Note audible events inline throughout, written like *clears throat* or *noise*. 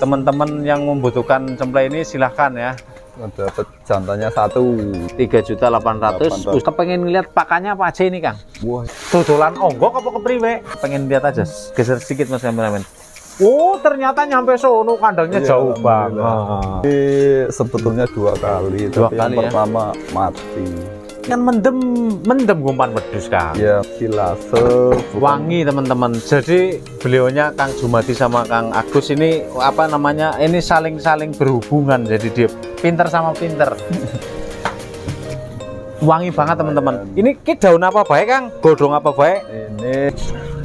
teman-teman yang membutuhkan cemplai ini silahkan ya dapat jantannya satu tiga juta delapan ratus pengen ngeliat pakannya apa aja ini kang wah dodolan onggok apa kepriwe pengen lihat aja geser sedikit mas kameramen Oh ternyata nyampe sono kandangnya iya, jauh banget. Ini Sebetulnya dua kali, dua tapi kali yang ya? pertama mati kan mendem mendem gumpan pedus kang ya silase wangi teman-teman jadi beliaunya Kang Jumati sama Kang Agus ini apa namanya ini saling-saling berhubungan jadi dia pinter sama pinter *laughs* wangi banget teman-teman ini ke daun apa baik Kang godong apa baik ini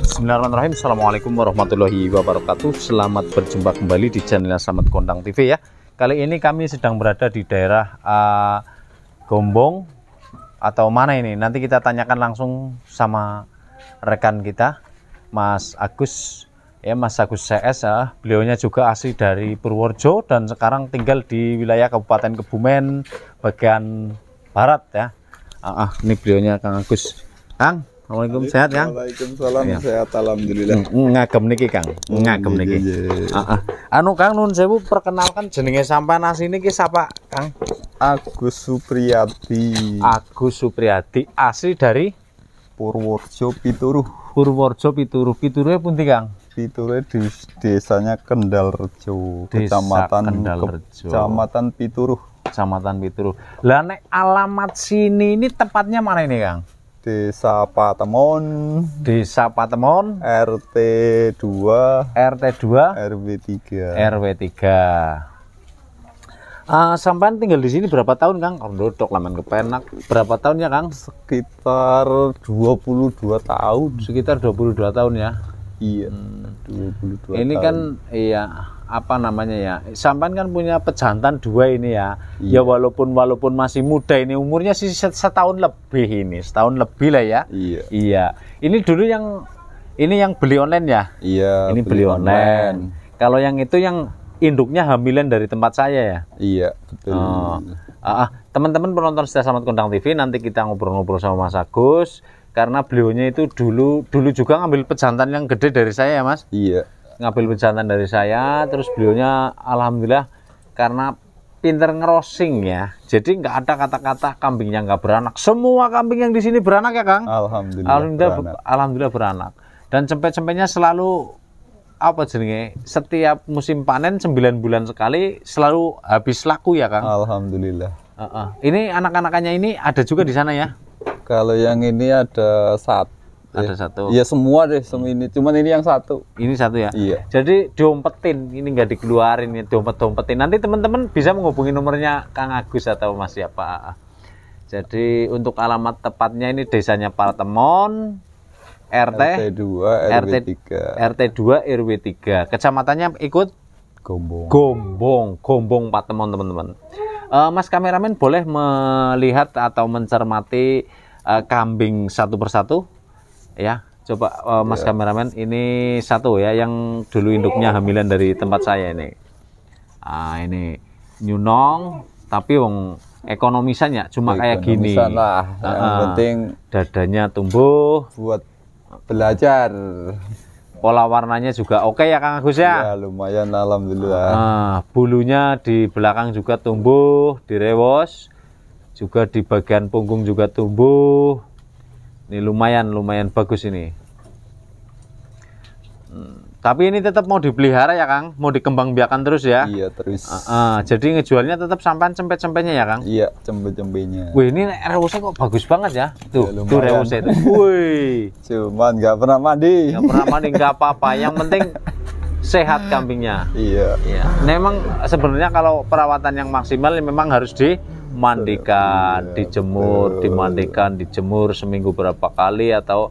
Bismillahirrahmanirrahim Assalamualaikum warahmatullahi wabarakatuh Selamat berjumpa kembali di channel Samet Kondang TV ya Kali ini kami sedang berada di daerah uh, Gombong atau mana ini? Nanti kita tanyakan langsung sama rekan kita, Mas Agus. Ya, Mas Agus CS, ya. beliaunya juga asli dari Purworejo dan sekarang tinggal di wilayah Kabupaten Kebumen bagian barat ya. Ah, ah ini beliaunya Kang Agus. Kang, Assalamualaikum sehat Kang. Waalaikumsalam ya. sehat alhamdulillah. Mm, mm, ngagem niki Kang. Mm, ngagem iya, niki. Iya, iya. ah ah Anu Kang nun sewu perkenalkan jenenge sampean asline Ki sapa Kang? Agus Supriyadi. Agus Supriyadi asli dari Purworejo Pituruh. Purworejo Pituruh. Pituruhnya pun Kang? Pituruhnya di desanya Kendal Rejo, Desa Kecamatan Kendal Rejo. Kecamatan Pituruh. Kecamatan Pituruh. Lah nek alamat sini ini tepatnya mana ini, Kang? Desa Patemon. Desa Patemon. RT 2. RT 2. RW 3. RW 3. Uh, ah, sampai tinggal di sini berapa tahun Kang? Oh, Dodok laman kepenak. Berapa tahun ya Kang? Sekitar 22 tahun. Sekitar 22 tahun ya. Iya. Hmm. 22 ini tahun. ini kan iya apa namanya ya? Sampan kan punya pejantan dua ini ya. ya iya. Ya walaupun walaupun masih muda ini umurnya sih setahun lebih ini, setahun lebih lah ya. Iya. Iya. Ini dulu yang ini yang beli online ya? Iya. Ini beli, beli online. online. Kalau yang itu yang induknya hamilan dari tempat saya ya. Iya, betul. Oh. Uh, teman-teman penonton Setia Selamat Kondang TV, nanti kita ngobrol-ngobrol sama Mas Agus karena beliaunya itu dulu dulu juga ngambil pejantan yang gede dari saya ya, Mas. Iya. Ngambil pejantan dari saya, terus beliaunya alhamdulillah karena pinter ngerosing ya. Jadi nggak ada kata-kata kambingnya nggak beranak. Semua kambing yang di sini beranak ya, Kang? Alhamdulillah. Alhamdulillah beranak. Alhamdulillah beranak. Dan cempet-cempetnya selalu apa jenenge setiap musim panen sembilan bulan sekali selalu habis laku ya Kang? Alhamdulillah. Uh -uh. Ini anak-anakannya ini ada juga di sana ya? Kalau yang ini ada satu. Ada eh, satu. ya semua deh semua ini. Cuman ini yang satu. Ini satu ya. Iya. Jadi diompetin, ini nggak dikeluarin ya diompet diompetin. Nanti teman-teman bisa menghubungi nomornya Kang Agus atau Mas siapa. Jadi untuk alamat tepatnya ini desanya Partemon, RT RT 2 RW 3 RT 2 RW 3 kecamatannya ikut Gombong Gombong Gombong Pak teman teman-teman uh, Mas kameramen boleh melihat atau mencermati uh, kambing satu persatu ya coba uh, Mas yeah. kameramen ini satu ya yang dulu induknya hamilan dari tempat saya ini ah ini nyunong tapi wong ekonomisannya cuma ekonomisan kayak gini. Lah, yang uh, penting dadanya tumbuh. Buat belajar pola warnanya juga oke ya Kang Agus ya? Ya lumayan alhamdulillah. Nah, bulunya di belakang juga tumbuh, di rewos juga di bagian punggung juga tumbuh. Ini lumayan lumayan bagus ini. Hmm. Tapi ini tetap mau dipelihara ya Kang, mau dikembang biakan terus ya. Iya terus. Uh, uh, jadi ngejualnya tetap sampan cempet-cempetnya ya Kang. Iya cempet-cempetnya. Wih ini reuse kok bagus banget ya. Iya, tuh, ya, tuh reuse itu. *laughs* Wih. Cuman nggak pernah mandi. Nggak pernah mandi nggak apa-apa. Yang penting sehat kambingnya. Iya. Iya. Nah, memang sebenarnya kalau perawatan yang maksimal memang harus di mandikan, iya, dijemur, dimandikan, dijemur seminggu berapa kali atau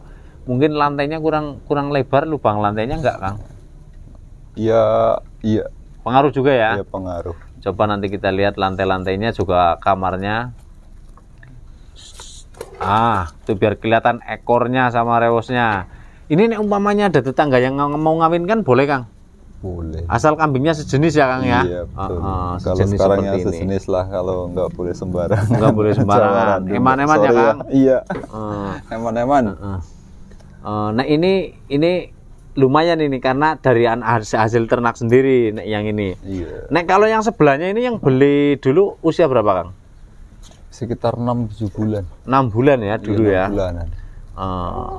mungkin lantainya kurang kurang lebar lubang lantainya enggak kang iya iya pengaruh juga ya iya pengaruh coba nanti kita lihat lantai-lantainya juga kamarnya ah itu biar kelihatan ekornya sama rewosnya ini nih umpamanya ada tetangga yang mau ngawin kan boleh kang boleh asal kambingnya sejenis ya kang ya iya, betul. Uh, uh, kalau sekarang ya sejenis lah kalau nggak boleh sembarangan nggak boleh *laughs* sembarangan eman-eman ya, ya kang iya ah. eman-eman uh, uh. Uh, nah ini ini lumayan ini karena dari hasil, hasil ternak sendiri nek yang ini. Iya. Nek kalau yang sebelahnya ini yang beli dulu usia berapa Kang? Sekitar enam 7 bulan. Enam bulan ya iya, dulu iya, 6 ya. Bulanan. Uh,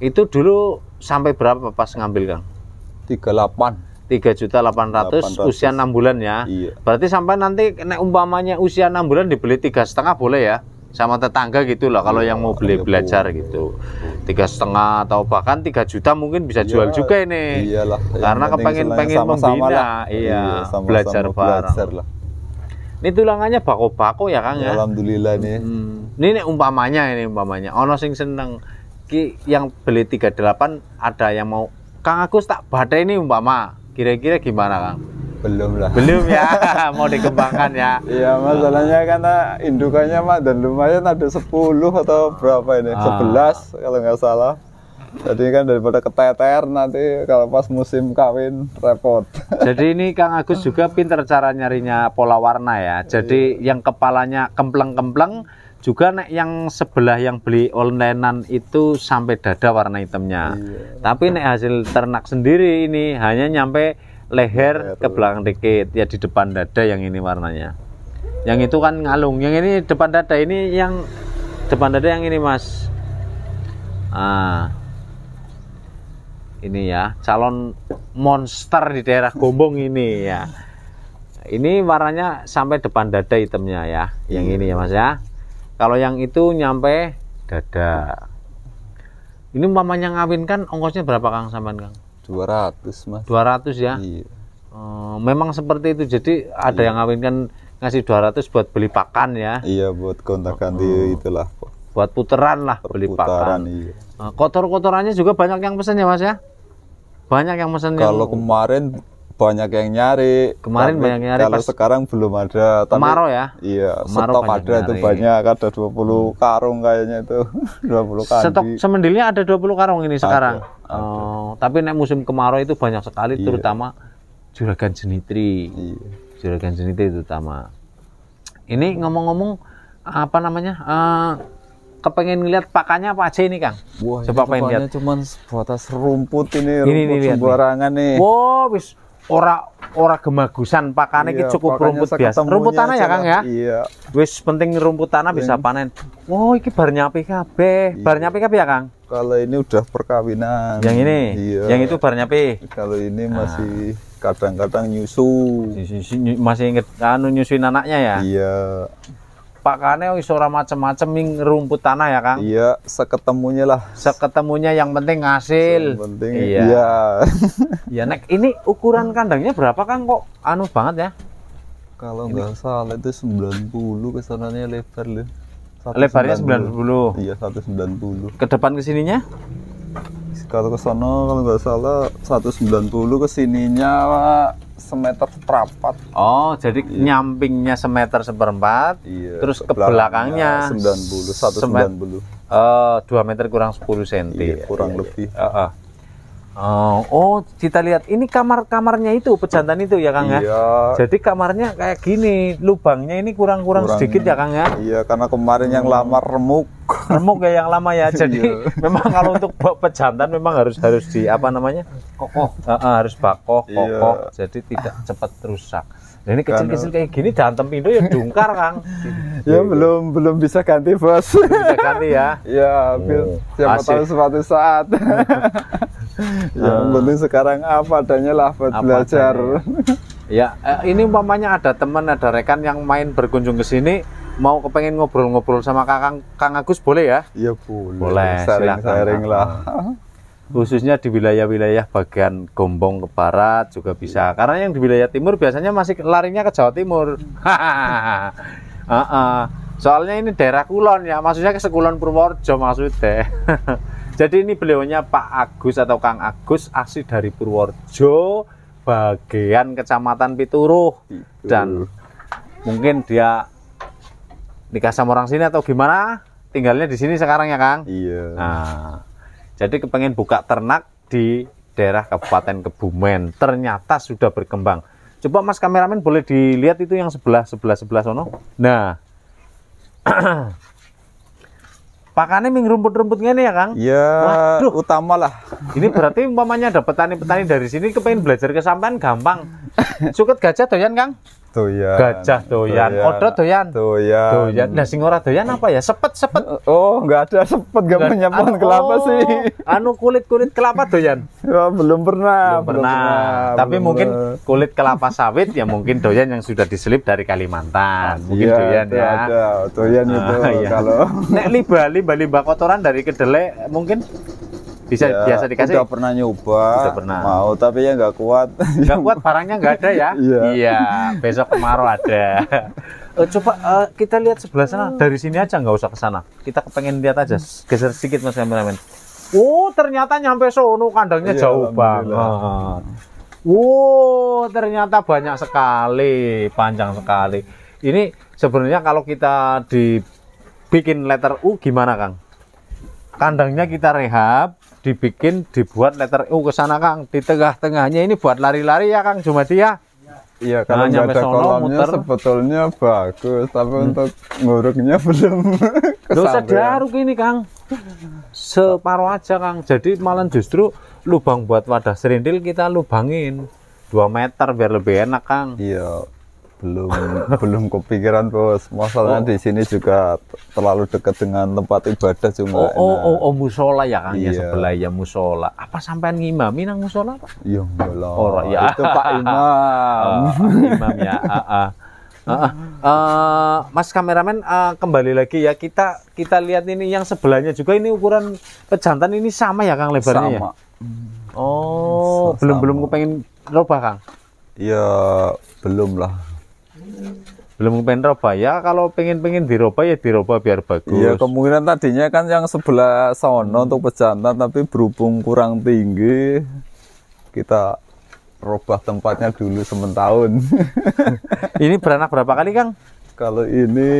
itu dulu sampai berapa pas ngambil Kang? Tiga delapan. tiga juta delapan ratus usia enam bulan ya. Iya. Berarti sampai nanti nek umpamanya usia enam bulan dibeli tiga setengah boleh ya? sama tetangga gitu loh kalau iya, yang mau beli belajar gitu tiga setengah atau bahkan tiga juta mungkin bisa jual ya, juga ini iyalah karena kepengen pengen sama membina lah. iya, iya sama belajar sama bareng belajar lah. ini tulangannya bako-bako ya kang ya alhamdulillah nih hmm. ini umpamanya ini umpamanya ono sing seneng ki yang beli tiga delapan ada yang mau kang aku tak badai ini umpama kira-kira gimana kang belum lah belum ya *laughs* mau dikembangkan ya iya masalahnya karena ah, indukannya mah dan lumayan ada 10 atau berapa ini 11 ah. kalau nggak salah jadi kan daripada keteter nanti kalau pas musim kawin repot. *laughs* Jadi ini Kang Agus juga pinter cara nyarinya pola warna ya. Jadi iya. yang kepalanya kempleng-kempleng juga nek yang sebelah yang beli onlinean itu sampai dada warna hitamnya. Iya. Tapi nek hasil ternak sendiri ini hanya nyampe leher ke belakang dikit ya di depan dada yang ini warnanya yang itu kan ngalung yang ini depan dada ini yang depan dada yang ini mas ah ini ya calon monster di daerah gombong ini ya ini warnanya sampai depan dada itemnya ya yang iya. ini ya mas ya kalau yang itu nyampe dada ini mamanya ngawin kan ongkosnya berapa kang sampean kang 200 mas 200 ya iya. Hmm, memang seperti itu jadi ada iya. yang ngawinkan ngasih 200 buat beli pakan ya iya buat kontak ganti hmm. Oh, oh. itulah buat puteran lah beli pakan iya. kotor kotorannya juga banyak yang pesan ya mas ya banyak yang pesan kalau yang... kemarin banyak yang nyari. Kemarin banyak yang nyari. Kalau pas sekarang belum ada. Tapi, kemarau ya? Iya. Kemarau stok ada nyari. itu banyak. Ada 20 hmm. karung kayaknya itu. 20 *laughs* kandi. Stok semendilnya ada 20 karung ini sekarang. Ada. Oh, tapi naik musim kemarau itu banyak sekali, iya. terutama juragan jenitri. Iya. Juragan jenitri terutama. Ini ngomong-ngomong apa namanya? Uh, kepengen ngeliat pakannya apa aja ini Kang? Wah, Coba pengen lihat. cuman sebatas rumput ini, ini rumput ini, sembarangan nih. Wow, bis ora ora gemagusan pakane iki iya, cukup rumput biasa. Rumput tanah ya Kang ya? Iya. Wis penting rumput tanah bisa panen. Oh, iki bar nyapi kabeh. Iya. Bar nyapi kabeh ya Kang? Kalau ini udah perkawinan. Yang ini? Iya. Yang itu bar nyapi. Kalau ini ah. masih kadang-kadang nyusu. Masih inget anu nyusuin anaknya ya? Iya. Pak Kane iso ora macem-macem ning rumput tanah ya, Kang. Iya, seketemunya lah. Seketemunya yang penting hasil. Yang penting iya. Iya. *laughs* ya nek ini ukuran kandangnya berapa, Kang? Kok anu banget ya? Kalau nggak salah itu 90 kesanannya lebar lho. Lebarnya 90. Iya, 190. Ke depan kesininya? kalau ke sana kalau nggak salah 190 ke sininya semeter seperempat. Oh, jadi iya. nyampingnya semeter seperempat. Iya. Terus ke belakangnya 90 190. uh, 2 meter kurang 10 cm. Iya, kurang iya, iya. lebih. Iya. Uh -uh. Oh, oh, kita lihat ini kamar-kamarnya itu pejantan itu ya Kang ya? iya. ya. Jadi kamarnya kayak gini, lubangnya ini kurang-kurang sedikit ya Kang ya. Iya, karena kemarin hmm. yang lama remuk. Remuk ya yang lama ya. *laughs* Jadi iya. memang kalau untuk pejantan memang harus harus di apa namanya? kokoh. Uh, uh, harus bakoh, iya. kokoh. Iya. Jadi tidak cepat rusak. Nah, ini kecil-kecil kan, kayak gini dantem pintu ya dungkar Kang. *laughs* ya gitu. belum belum bisa ganti bos. Bisa ganti ya. *laughs* ya, oh, siapa asik. tahu suatu saat. *laughs* yang uh, ah. penting sekarang apa adanya lah buat apa belajar. ya eh, ini umpamanya ada teman ada rekan yang main berkunjung ke sini mau kepengen ngobrol-ngobrol sama Kang Kang Agus boleh ya? Iya boleh. Boleh. sering saring lah. Ah khususnya di wilayah-wilayah bagian Gombong ke barat juga iya. bisa karena yang di wilayah timur biasanya masih larinya ke Jawa Timur uh *laughs* -uh. soalnya ini daerah Kulon ya maksudnya ke Sekulon Purworejo maksudnya *laughs* jadi ini beliaunya Pak Agus atau Kang Agus asli dari Purworejo bagian kecamatan Pituruh dan mungkin dia nikah sama orang sini atau gimana tinggalnya di sini sekarang ya Kang iya nah jadi kepengen buka ternak di daerah Kabupaten Kebumen. Ternyata sudah berkembang. Coba Mas kameramen boleh dilihat itu yang sebelah sebelah sebelah sono. Nah. *clears throat* Pakannya ming rumput-rumput ini ya, Kang? Iya, Waduh. utamalah. Ini berarti umpamanya ada petani-petani dari sini kepengen belajar kesampean gampang. Suket *laughs* gajah doyan, Kang? doyan gajah doyan, doyan. odot doyan doyan doyan nah sing ora doyan apa ya sepet sepet oh nggak ada sepet nggak punya pohon kelapa oh, sih anu kulit kulit kelapa doyan oh, belum pernah belum, belum pernah. tapi belum mungkin pernah. kulit kelapa sawit ya mungkin doyan yang sudah diselip dari Kalimantan mungkin iya, doyan ya ada doyan itu uh, iya. kalau nek liba Bali liba kotoran dari kedelai mungkin bisa ya, biasa dikasih udah pernah nyoba udah pernah mau tapi ya nggak kuat nggak kuat barangnya nggak ada ya *laughs* iya. ya, besok kemarau ada uh, *laughs* coba uh, kita lihat sebelah sana hmm. dari sini aja nggak usah ke sana kita kepengen lihat aja hmm. geser sedikit mas kameramen Oh ternyata nyampe sono kandangnya ya, jauh banget. Wow ternyata banyak sekali, panjang sekali. Ini sebenarnya kalau kita dibikin letter U gimana Kang? Kandangnya kita rehab, dibikin dibuat letter U ke sana Kang di tengah-tengahnya ini buat lari-lari ya Kang cuma dia ya? Iya, iya nah, kalau nah, ada kolomnya muter. sebetulnya bagus, tapi hmm. untuk nguruknya *laughs* belum. Gak usah ini, Kang. Separuh aja, Kang. Jadi malah justru lubang buat wadah serindil kita lubangin. 2 meter biar lebih enak, Kang. Iya belum *laughs* belum kepikiran bos masalahnya oh. di sini juga terlalu dekat dengan tempat ibadah cuma oh oh oh, oh musola ya kan iya. ya sebelah ya musola apa sampean ngimami nang musola pak ya oh, iya musola oh, ya. itu pak *laughs* imam oh, imam ya ah, ah. Uh, uh, mas kameramen uh, kembali lagi ya kita kita lihat ini yang sebelahnya juga ini ukuran pejantan ini sama ya kang lebarnya ya? sama. Ya? Oh, sama. belum belum kepengen robah kang? Ya belum lah belum pengen ya kalau pengen pengen diroba ya diroba biar bagus ya kemungkinan tadinya kan yang sebelah sono untuk pejantan tapi berhubung kurang tinggi kita robah tempatnya dulu sementahun *laughs* ini beranak berapa kali kang kalau ini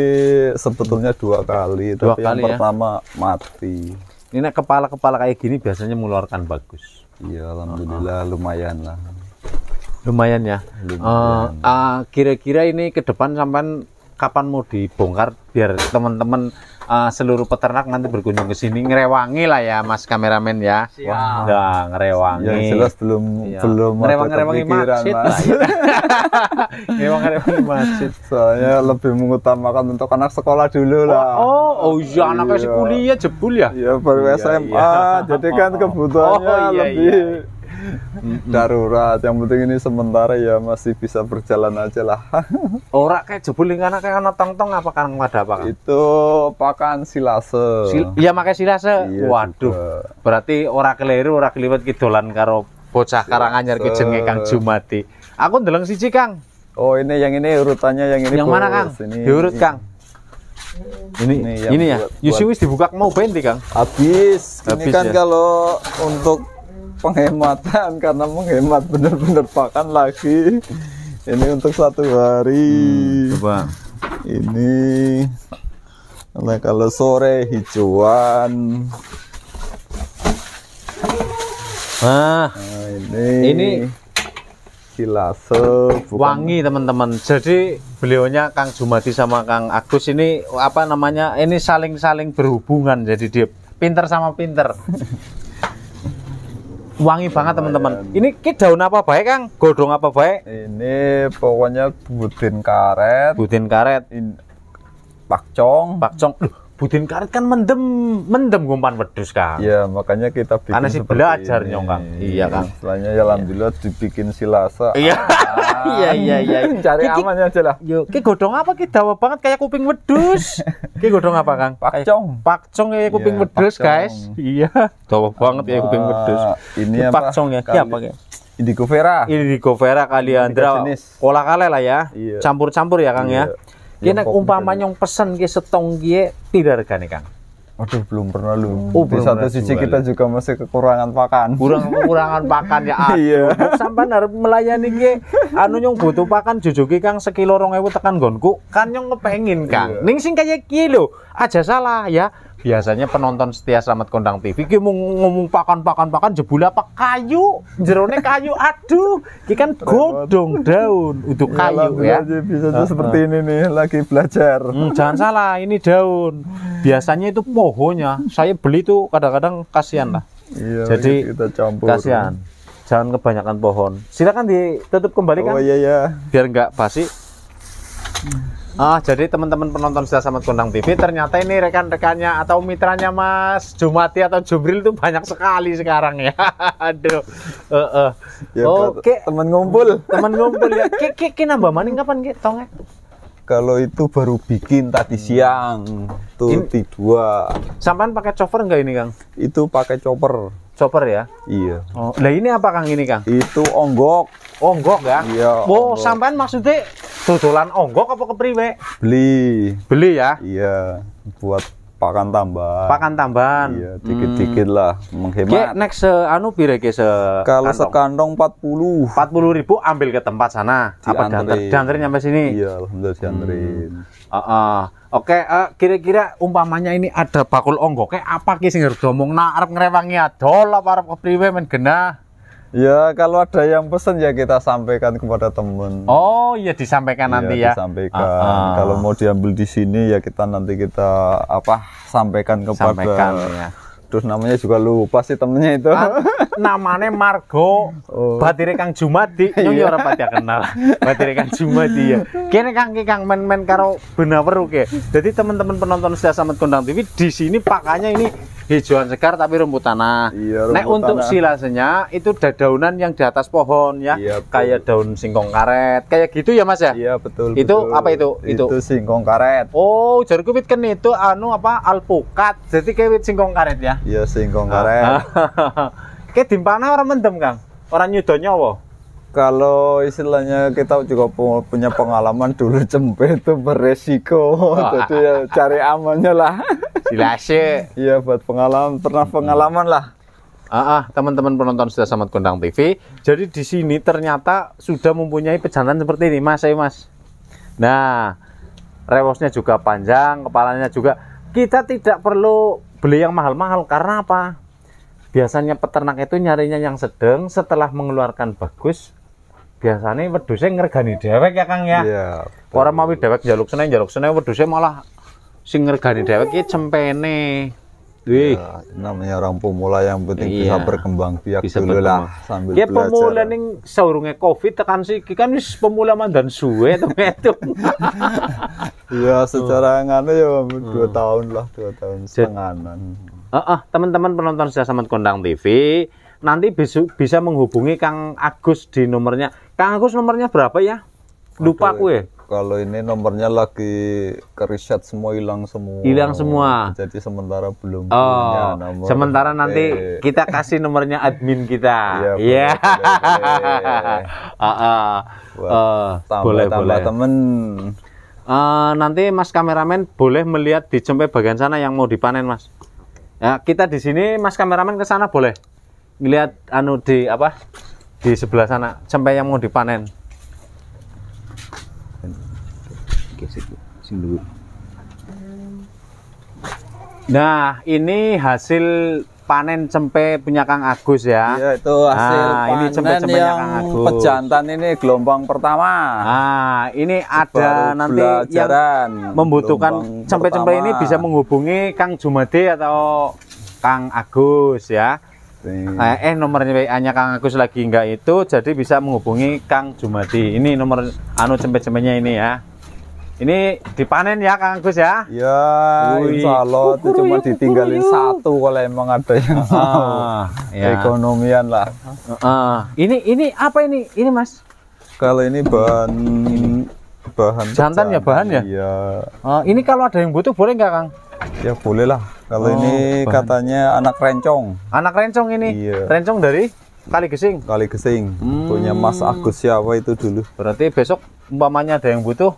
sebetulnya dua kali dua tapi kali yang ya? pertama mati ini kepala kepala kayak gini biasanya mengeluarkan bagus iya alhamdulillah -huh. lumayan lah lumayan ya lumayan. Uh, uh, kira-kira ini ke depan sampai kapan mau dibongkar biar teman-teman uh, seluruh peternak nanti berkunjung ke sini ngerewangi lah ya Mas kameramen ya. Siap. Wah, nah, ngerewangi. Yang jelas belum ya. belum ngerewangi masjid mas. lah. Ya. *laughs* ngerewangi masjid. Soalnya lebih mengutamakan untuk anak sekolah dulu oh, lah. Oh, oh, oh iya anaknya iya. kuliah jebul ya. Iya baru iya, SMA iya. jadi kan oh, kebutuhannya oh, iya, lebih iya, iya darurat yang penting ini sementara ya masih bisa berjalan aja lah *laughs* orang kayak jebul karena kayak anak tong tong apa kan ada apa kan? itu pakan silase Sil iya pakai silase iya waduh juga. berarti orang keliru orang keliwat kidolan karo bocah karanganyar ke jenge Kang Jumati aku ndeleng siji Kang oh ini yang ini urutannya yang ini yang bos. mana Kang ini, diurut Kang ini ini, ini ya Yusuf dibuka mau benti Kang habis ini kan ya. kalau untuk penghematan karena menghemat bener-bener pakan lagi ini untuk satu hari hmm, coba ini nah, kalau sore hijauan nah, nah ini ini silase bukan... wangi teman-teman jadi beliaunya Kang Jumadi sama Kang Agus ini apa namanya ini saling-saling berhubungan jadi dia pinter sama pinter *laughs* wangi iya, banget iya, teman-teman iya. ini kita daun apa baik kang godong apa baik ini pokoknya butin karet butin karet in, pakcong pakcong Loh, butin karet kan mendem mendem gumpan wedus kang iya makanya kita bikin karena sih belajar nyong kang iya, kang Selanjutnya ya alhamdulillah dibikin silasa iya *laughs* Iya iya iya. *laughs* Cari aman aja lah. Yuk, ki godong apa ki dawa banget kayak kuping wedus. *laughs* ki godong apa, Kang? Pakcong. Pakcong kayak iya, kuping yeah, wedus, guys. Iya. Dawa banget ya kuping wedus. Ini apa? Pakcong ya. Ki apa, Kang? Ya? Indigo Vera. Indigo Vera kali ya, Andra. Olah kale lah ya. Iya. Campur-campur ya, Kang ya. Iya. Kita umpamanya gitu. yang pesen ki setong ki e, pira regane, Kang? Waduh, belum pernah lu. Hmm. Oh, di satu sisi kita juga masih kekurangan pakan. Kurang kekurangan pakan ya. Iya. Sampai harus melayani ge. Anu nyong butuh pakan jujur ki Kang sekilo ewu tekan gonku. Kan nyong ngepengin Kang. Iya. Ning sing kaya kilo, Aja salah ya biasanya penonton setia selamat Kondang TV ki ngomong pakan pakan pakan jebul apa kayu jerone kayu aduh ki kan godong daun untuk ya, kayu ya, ya. bisa uh, seperti ini nih lagi belajar hmm, jangan salah ini daun biasanya itu pohonnya saya beli tuh kadang-kadang kasihan lah iya, jadi iya, kita campur kasihan jangan kebanyakan pohon silakan ditutup kembali kan oh iya iya biar nggak basi Ah, jadi teman-teman penonton sudah sama Gondang TV, ternyata ini rekan-rekannya atau mitranya Mas Jumati atau Jubril itu banyak sekali sekarang ya. *laughs* Aduh. Uh, uh. Ya, Oke, okay. teman ngumpul. Teman ngumpul ya. Ki ki, ki nambah maning kapan ki tonge? Kalau itu baru bikin tadi hmm. siang. Tuh di dua. Sampan pakai chopper enggak ini, Kang? Itu pakai chopper. Chopper ya? Iya. Oh, nah ini apa Kang ini, Kang? Itu onggok. Onggok ya? Iya. Oh, sampan maksudnya Dodolan onggok apa kepriwe? Beli. Beli ya? Iya, buat pakan tambahan. Pakan tambahan. Iya, dikit-dikit hmm. lah menghemat. Ki next se anu pire ke se Kalau sekandong 40. 40 ribu ambil ke tempat sana. Di apa dianterin diantarin sampai sini? Iya, alhamdulillah dianterin. Hmm. Uh, uh. Oke, okay, uh, eh, kira-kira umpamanya ini ada bakul onggok kayak apa sih sing harus ngomong? nah arep ngerewangnya adol apa arep kepriwe men genah? Ya kalau ada yang pesen ya kita sampaikan kepada temen. Oh iya disampaikan ya, nanti ya. Disampaikan. Uh ah, -huh. Ah. Kalau mau diambil di sini ya kita nanti kita apa sampaikan kepada. Sampaikan ya. Terus namanya juga lupa sih temennya itu. Ah, namanya Margo. Oh. Batire Kang Jumadi. Ini *laughs* ya iya. orang pasti kenal. Batire Kang Jumadi ya. Kini Kang ki Kang men-men karo benar oke. Jadi teman-teman penonton Setia sangat Kondang TV di sini pakannya ini hijauan segar tapi rumput tanah. Iya, rumput Nek tanah. untuk silasenya itu dadaunan yang di atas pohon ya, iya, kayak daun singkong karet, kayak gitu ya Mas ya? Iya betul. Itu betul. apa itu? Itu, singkong karet. Oh, jar kupit kan itu anu apa alpukat. Jadi kayak singkong karet ya? Iya singkong karet. Ah. *laughs* kayak dimpana orang mendem Kang, orang nyudonya apa? kalau istilahnya kita juga punya pengalaman dulu *laughs* cempe itu beresiko, oh. jadi ya cari amannya lah. *laughs* Dilase. Iya buat pengalaman, pernah pengalaman lah. Ah, ah teman-teman penonton sudah sama kondang TV. Jadi di sini ternyata sudah mempunyai pejantan seperti ini, Mas, ya, Mas. Nah, rewosnya juga panjang, kepalanya juga. Kita tidak perlu beli yang mahal-mahal karena apa? Biasanya peternak itu nyarinya yang sedang setelah mengeluarkan bagus biasanya wedusnya ngergani dewek ya Kang ya. Iya. orang mau dewek jaluk seneng, jaluk seneng wedusnya malah sing regane dewek iki cempene iya, Wih. Ya, namanya orang pemula yang penting iya. bisa berkembang biak bisa dulu lah sambil ya, belajar. pemula ning saurunge Covid tekan siki kan wis pemula mandan suwe to metu. *laughs* Iya, secara uh. nganu ya 2 hmm. uh. tahun lah, dua tahun setengahan. Heeh, uh, uh, teman-teman penonton Setia Samet Kondang TV, nanti bisa, bisa menghubungi Kang Agus di nomornya. Kang Agus nomornya berapa ya? Lupa Aduh. ya kalau ini nomornya lagi ke semua hilang semua. Hilang semua. Jadi sementara belum oh, punya nomor. Sementara nanti eh. kita kasih nomornya admin kita. Ya. Boleh, iya. *laughs* Ah, ah. Eh, boleh. boleh. temen. Uh, nanti Mas kameramen boleh melihat di cempe bagian sana yang mau dipanen, Mas. Ya, kita di sini Mas kameramen ke sana boleh. melihat anu di apa? Di sebelah sana cempe yang mau dipanen. sing dhuwur. Nah, ini hasil panen cempe punya Kang Agus ya. Iya, itu hasil nah, panen ini cempe -cempe yang Kang Agus. pejantan ini gelombang pertama. Nah, ini ada nanti yang membutuhkan cempe-cempe ini bisa menghubungi Kang Jumadi atau Kang Agus ya. Nah, eh nomornya WA-nya Kang Agus lagi enggak itu, jadi bisa menghubungi Kang Jumadi. Ini nomor anu cempe-cempenya ini ya. Ini dipanen ya Kang Agus ya? Ya, insya Allah itu uhuh, cuma ya ditinggalin yuk. Ya. satu kalau emang ada yang ah, mau. Ya. Ekonomian lah. Ah, ini ini apa ini? Ini Mas? Kalau ini bahan bahan jantan ya bahan ya? Iya. Ah, ini kalau ada yang butuh boleh nggak Kang? Ya boleh lah. Kalau oh, ini bahan. katanya anak rencong. Anak rencong ini? Iya. Rencong dari? Kali Gesing. Kali Gesing. Hmm. Punya Mas hmm. Agus siapa itu dulu. Berarti besok umpamanya ada yang butuh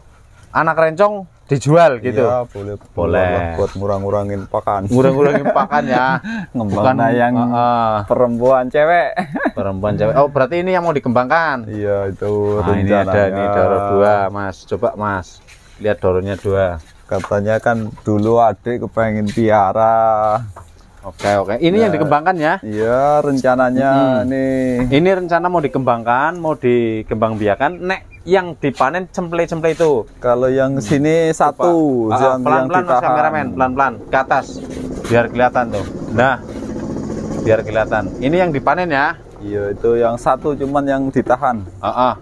anak rencong dijual gitu. Iya, boleh. Boleh. Buat ngurang-ngurangin pakan. Ngurang-ngurangin *laughs* pakan ya. Bukan yang uh, perempuan cewek. *laughs* Perempuan cewek. Oh, berarti ini yang mau dikembangkan. Iya, itu nah, ini ada nih doro dua, Mas. Coba Mas lihat doronya dua. Katanya kan dulu adik kepengen tiara. Oke, oke. Ini ya. yang dikembangkan ya? Iya, rencananya hmm. nih. Ini rencana mau dikembangkan, mau dikembangbiakan. Nek yang dipanen cemple-cemple itu. Kalau yang sini satu, ah, ah, pelan-pelan Mas kameramen, pelan-pelan ke atas biar kelihatan tuh. Nah, biar kelihatan. Ini yang dipanen ya. Iya, itu yang satu cuman yang ditahan. Uh -uh.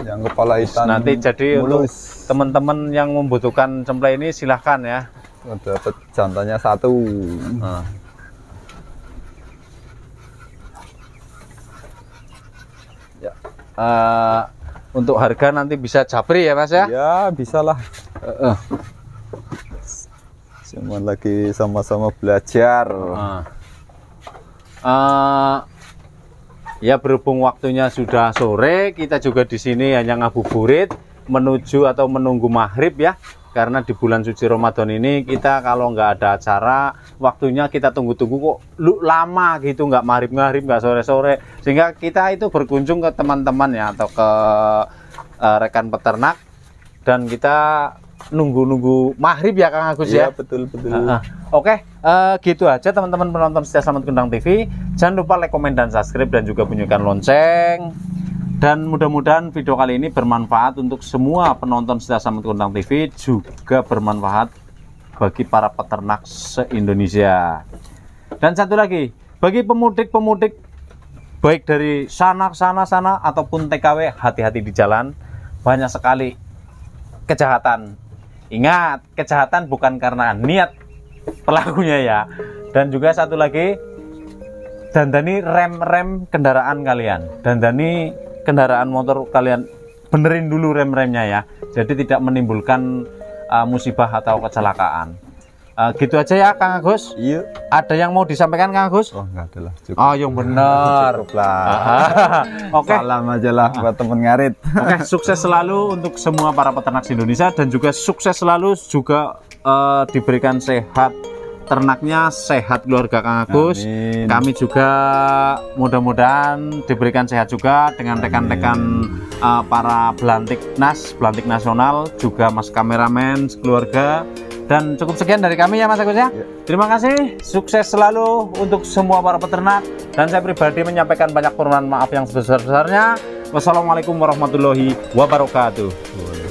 Yang kepala hitam. Nanti jadi mulus. untuk teman-teman yang membutuhkan cemple ini silahkan ya. Dapat jantannya satu. Uh. Uh, untuk harga nanti bisa japri ya mas ya? Ya bisalah. Uh, uh. Cuman lagi sama-sama belajar. Uh. Uh, ya berhubung waktunya sudah sore, kita juga di sini hanya ngabuburit menuju atau menunggu maghrib ya karena di bulan suci Ramadan ini kita kalau nggak ada acara waktunya kita tunggu-tunggu kok lu lama gitu nggak marib-marib nggak sore-sore sehingga kita itu berkunjung ke teman-teman ya atau ke uh, rekan peternak dan kita nunggu-nunggu maghrib ya Kang Agus iya, ya. betul betul. Uh, uh. Oke, okay, uh, eh, gitu aja teman-teman penonton setia Selamat Kundang TV. Jangan lupa like, komen dan subscribe dan juga bunyikan lonceng. Dan mudah-mudahan video kali ini bermanfaat untuk semua penonton sama Kondang TV juga bermanfaat bagi para peternak se-Indonesia. Dan satu lagi, bagi pemudik-pemudik baik dari sana sana sana ataupun TKW hati-hati di jalan banyak sekali kejahatan. Ingat, kejahatan bukan karena niat pelakunya ya. Dan juga satu lagi dandani rem-rem kendaraan kalian. Dandani kendaraan motor kalian benerin dulu rem-remnya ya jadi tidak menimbulkan uh, musibah atau kecelakaan uh, gitu aja ya Kang Agus iya ada yang mau disampaikan Kang Agus oh enggak ada lah cukup oh yang bener *laughs* cukup lah *laughs* oke okay. salam aja lah buat temen ngarit *laughs* oke okay, sukses selalu untuk semua para peternak di Indonesia dan juga sukses selalu juga uh, diberikan sehat ternaknya sehat keluarga Kang Agus. Amin. Kami juga mudah-mudahan diberikan sehat juga dengan rekan-rekan uh, para belantik nas, belantik nasional, juga mas kameramen keluarga. Dan cukup sekian dari kami ya Mas Agus ya. ya. Terima kasih, sukses selalu untuk semua para peternak. Dan saya pribadi menyampaikan banyak permohonan maaf yang sebesar-besarnya. Wassalamualaikum warahmatullahi wabarakatuh.